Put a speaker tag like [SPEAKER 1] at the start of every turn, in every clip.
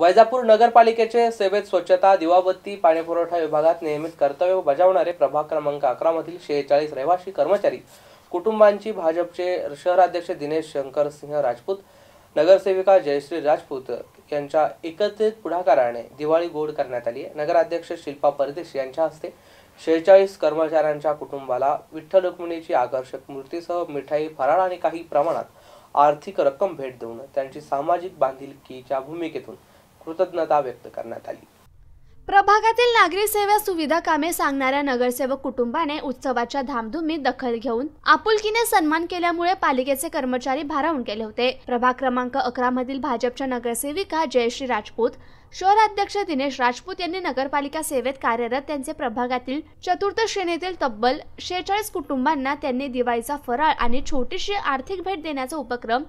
[SPEAKER 1] वैजापूर नगरपालिकेचे सेवेत स्वच्छता दिवाबत्ती पाणीपुरवठा विभागात नियमित कर्तव्य बजावणारे प्रभाग क्रमांक अकरा मधील शेहेचाळीस रहिवासी कर्मचारी कुटुंबांची भाजपचे शहराध्यक्ष दिनेश शंकर सिंह राजपूत नगरसेविका जयश्री राजपूत यांच्या एकत्रित पुढाकाराने दिवाळी गोड करण्यात आली आहे नगराध्यक्ष शिल्पा परदेश यांच्या हस्ते शेहेचाळीस कर्मचाऱ्यांच्या कुटुंबाला विठ्ठल रुक्मिणीची आकर्षक मूर्तीसह मिठाई फराळ आणि काही प्रमाणात आर्थिक रक्कम भेट देऊन त्यांची सामाजिक बांधिलकीच्या भूमिकेतून कृतज्ञता व्यक्त करण्यात आली
[SPEAKER 2] प्रभागातील नागरी सेवा सुविधा कामे सांगणाऱ्या नगरसेवक कुटुंबाने उत्सवाच्या धामधुमीत दखल घेऊन आपुलकीने सन्मान केल्यामुळे पालिकेचे कर्मचारी भारावून गेले होते प्रभाग क्रमांक अकरा मधील भाजपच्या नगरसेविका जयश्री राजपूत अध्यक्ष दिनेश राजपूत यांनी नगरपालिका सेवेत कार्यरत त्यांचे प्रभागातील चतुर्थ श्रेणीतील तब्बल शेहेचाळीस कुटुंबांना त्यांनी दिवाळीचा फराळ आणि छोटीशी आर्थिक भेट देण्याचा उपक्रम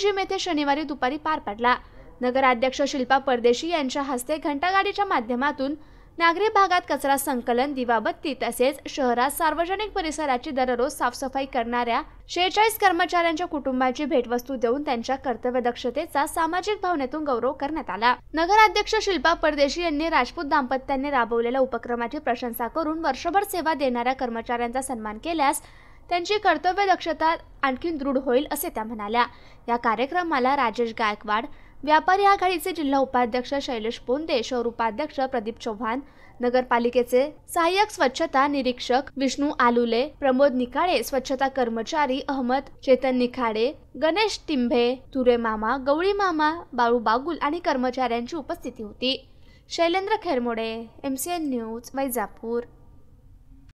[SPEAKER 2] जिम येथे शनिवारी दुपारी पार पाडला नगराध्यक्ष शिल्पा परदेशी यांच्या हस्ते घंटागाडीच्या माध्यमातून नागरी भागात कचरा संकलन दिवाबत्ती तसेच शहरात सार्वजनिक परिसराची दररोज साफसफाई करणाऱ्या शेहेचाळीस कर्मचाऱ्यांच्या कुटुंबाची भेटवस्तू देऊन त्यांच्या कर्तव्यदक्षतेचा सामाजिक भावनेतून गौरव करण्यात आला नगराध्यक्ष शिल्पा परदेशी यांनी राजपूत दाम्पत्यांनी राबवलेल्या उपक्रमाची प्रशंसा करून वर्षभर सेवा देणाऱ्या कर्मचाऱ्यांचा सन्मान केल्यास त्यांची कर्तव्यदक्षता आणखी दृढ होईल असे त्या म्हणाल्या या कार्यक्रमाला राजेश गायकवाड व्यापारी आघाडीचे जिल्हा उपाध्यक्ष शैलेश बोंदे शहर उपाध्यक्ष प्रदीप चव्हाण नगरपालिकेचे सहाय्यक स्वच्छता निरीक्षक विष्णू आलुले प्रमोद निकाळे स्वच्छता कर्मचारी अहमद चेतन निखाडे गणेश टिंभे तुरे मामा गवळी मामा बाळू बागुल आणि कर्मचाऱ्यांची उपस्थिती होती शैलेंद्र खेरमोडे एमसीएन न्यूज वैजापूर